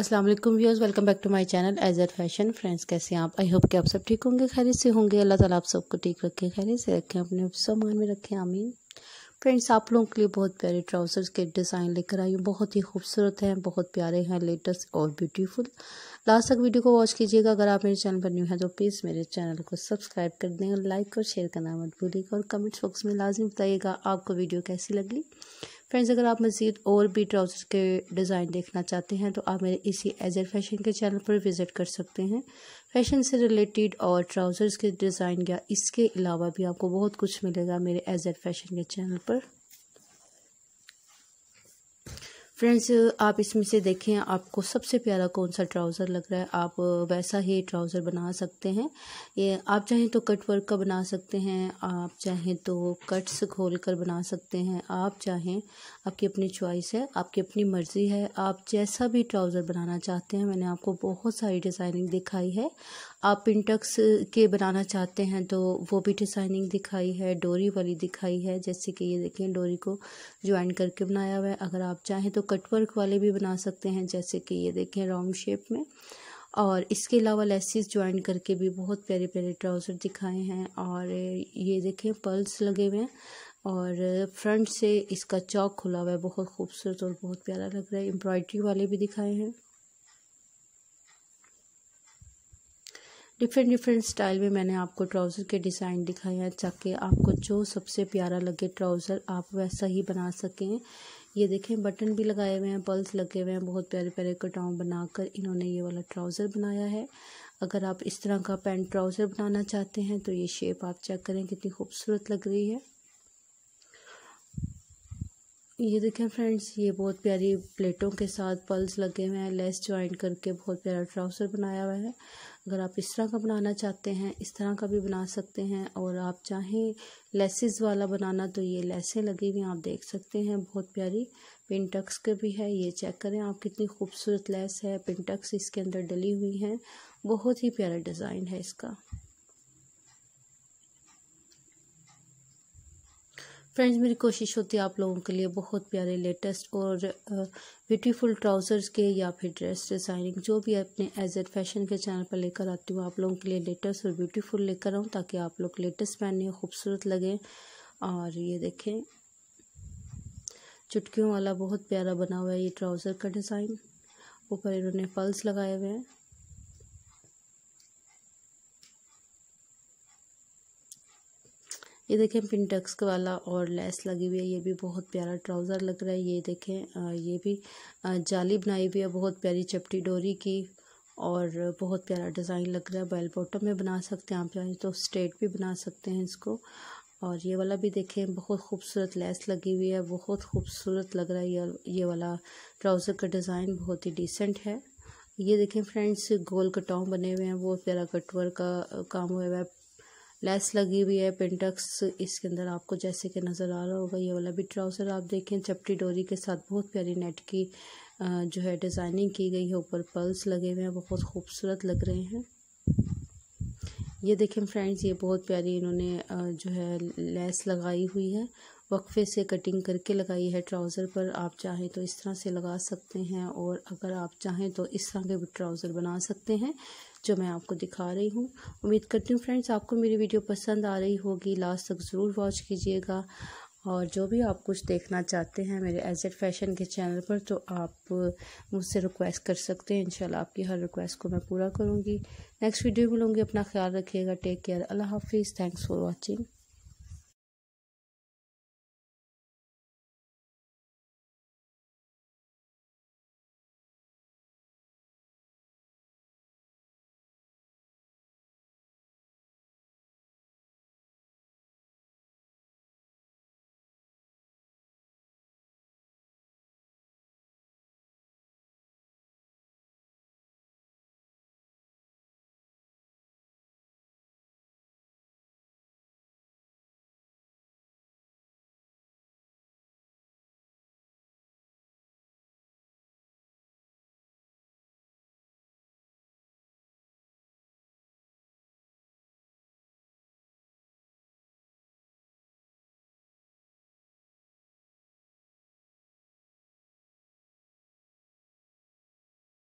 अस्सलाम वालेकुम viewers welcome back to my channel age at fashion friends कैसे हैं आप आई होप कि आप सब ठीक होंगे खैर से होंगे अल्लाह ताला आप सबको ठीक रखे खैर से रखें अपने सामान में रखें आमीन फ्रेंड्स आप लोगों के लिए बहुत प्यारे ट्राउज़र्स के डिज़ाइन लेकर आई हूँ बहुत ही खूबसूरत हैं बहुत प्यारे हैं लेटेस्ट और ब्यूटीफुल लास्ट तक वीडियो को वॉच कीजिएगा अगर आप मेरे चैनल पर न्यू हैं तो प्लीज़ मेरे चैनल को सब्सक्राइब कर दें लाइक और शेयर करना मत भूलिएगा और कमेंट बॉक्स में लाजमी बताइएगा आपको वीडियो कैसी लगी फ्रेंड्स अगर आप मज़ीद और भी ट्राउज़र्स के डिज़ाइन देखना चाहते हैं तो आप मेरे इसी एज एड फैशन के चैनल पर विज़िट कर सकते हैं फैशन से रिलेटेड और ट्राउज़र्स के डिज़ाइन या इसके अलावा भी आपको बहुत कुछ मिलेगा मेरे एज एड फैशन के चैनल पर फ्रेंड्स आप इसमें से देखें आपको सबसे प्यारा कौन सा ट्राउज़र लग रहा है आप वैसा ही ट्राउज़र बना सकते हैं ये आप चाहें तो कट वर्क का बना सकते हैं आप चाहें तो कट्स खोल कर बना सकते हैं आप चाहें आपकी अपनी चॉइस है आपकी अपनी मर्ज़ी है आप जैसा भी ट्राउज़र बनाना चाहते हैं मैंने आपको बहुत सारी डिज़ाइनिंग दिखाई है आप पिंटक्स के बनाना चाहते हैं तो वो भी डिज़ाइनिंग दिखाई है डोरी वाली दिखाई है जैसे कि ये देखें डोरी को ज्वाइन करके बनाया हुआ है अगर आप चाहें तो कटवर्क वाले भी बना सकते हैं जैसे कि ये देखें राउंड शेप में और इसके अलावा लेसिस ज्वाइन करके भी बहुत प्यारे प्यारे ट्राउज़र दिखाए हैं और ये देखें पर्ल्स लगे हुए हैं और फ्रंट से इसका चौक खुला हुआ है बहुत खूबसूरत और बहुत प्यारा लग रहा है एम्ब्रॉयडरी वाले भी दिखाए हैं डिफरेंट डिफरेंट स्टाइल में मैंने आपको ट्राउज़र के डिज़ाइन दिखाए हैं ताकि आपको जो सबसे प्यारा लगे ट्राउज़र आप वैसा ही बना सकें ये देखें बटन भी लगाए हुए हैं पल्स लगे हुए हैं बहुत प्यारे प्यारे कटाऊँ बनाकर इन्होंने ये वाला ट्राउज़र बनाया है अगर आप इस तरह का पैंट ट्राउज़र बनाना चाहते हैं तो ये शेप आप चेक करें कितनी खूबसूरत लग रही है ये देखें फ्रेंड्स ये बहुत प्यारी प्लेटों के साथ पल्स लगे हुए हैं लेस ज्वाइंट करके बहुत प्यारा ट्राउजर बनाया हुआ है अगर आप इस तरह का बनाना चाहते हैं इस तरह का भी बना सकते हैं और आप चाहें लेसेस वाला बनाना तो ये लेसें लगी हुई आप देख सकते हैं बहुत प्यारी पिंटक्स के भी है ये चेक करें आप कितनी खूबसूरत लेस है पिंटक्स इसके अंदर डली हुई हैं बहुत ही प्यारा डिज़ाइन है इसका फ्रेंड्स मेरी कोशिश होती है आप लोगों के लिए बहुत प्यारे लेटेस्ट और ब्यूटीफुल ट्राउज़र्स के या फिर ड्रेस डिज़ाइनिंग जो भी अपने एज एड फैशन के चैनल पर लेकर आती हूँ आप लोगों के लिए लेटेस्ट और ब्यूटीफुल लेकर आऊँ ताकि आप लोग लेटेस्ट पहने खूबसूरत लगें और ये देखें चुटकियों वाला बहुत प्यारा बना हुआ है ये ट्राउज़र का डिज़ाइन ऊपर इन्होंने फल्स लगाए हुए हैं ये देखें पिनटक्स वाला और लेस लगी हुई है ये भी बहुत प्यारा ट्राउज़र लग रहा है ये देखें ये भी जाली बनाई हुई है बहुत प्यारी चपटी डोरी की और बहुत प्यारा डिज़ाइन लग रहा है बेल बॉटम में बना सकते हैं आप चाहें तो स्ट्रेट भी बना सकते हैं इसको और ये वाला भी देखें बहुत खूबसूरत लेस लगी हुई है बहुत खूबसूरत लग रहा है ये ये वाला ट्राउज़र का डिज़ाइन बहुत ही डिसेंट है ये देखें फ्रेंड्स गोल कटाव बने हुए हैं बहुत प्यारा कटवर का काम हुआ है लेस लगी हुई है पेंटक्स इसके अंदर आपको जैसे कि नज़र आ रहा होगा ये वाला भी ट्राउज़र आप देखें चपटी डोरी के साथ बहुत प्यारी नेट की जो है डिज़ाइनिंग की गई है ऊपर पल्स लगे हुए हैं बहुत खूबसूरत लग रहे हैं ये देखें फ्रेंड्स ये बहुत प्यारी इन्होंने जो है लेस लगाई हुई है वक्फे से कटिंग करके लगाई है ट्राउज़र पर आप चाहें तो इस तरह से लगा सकते हैं और अगर आप चाहें तो इस तरह के भी ट्राउज़र बना सकते हैं जो मैं आपको दिखा रही हूँ उम्मीद करती हूँ फ्रेंड्स आपको मेरी वीडियो पसंद आ रही होगी लास्ट तक ज़रूर वॉच कीजिएगा और जो भी आप कुछ देखना चाहते हैं मेरे एज एड फैशन के चैनल पर तो आप मुझसे रिक्वेस्ट कर सकते हैं इंशाल्लाह आपकी हर रिक्वेस्ट को मैं पूरा करूँगी नेक्स्ट वीडियो में लूँगी अपना ख्याल रखिएगा टेक केयर अल्लाह हाफिज़ थैंक्स फॉर वॉचिंग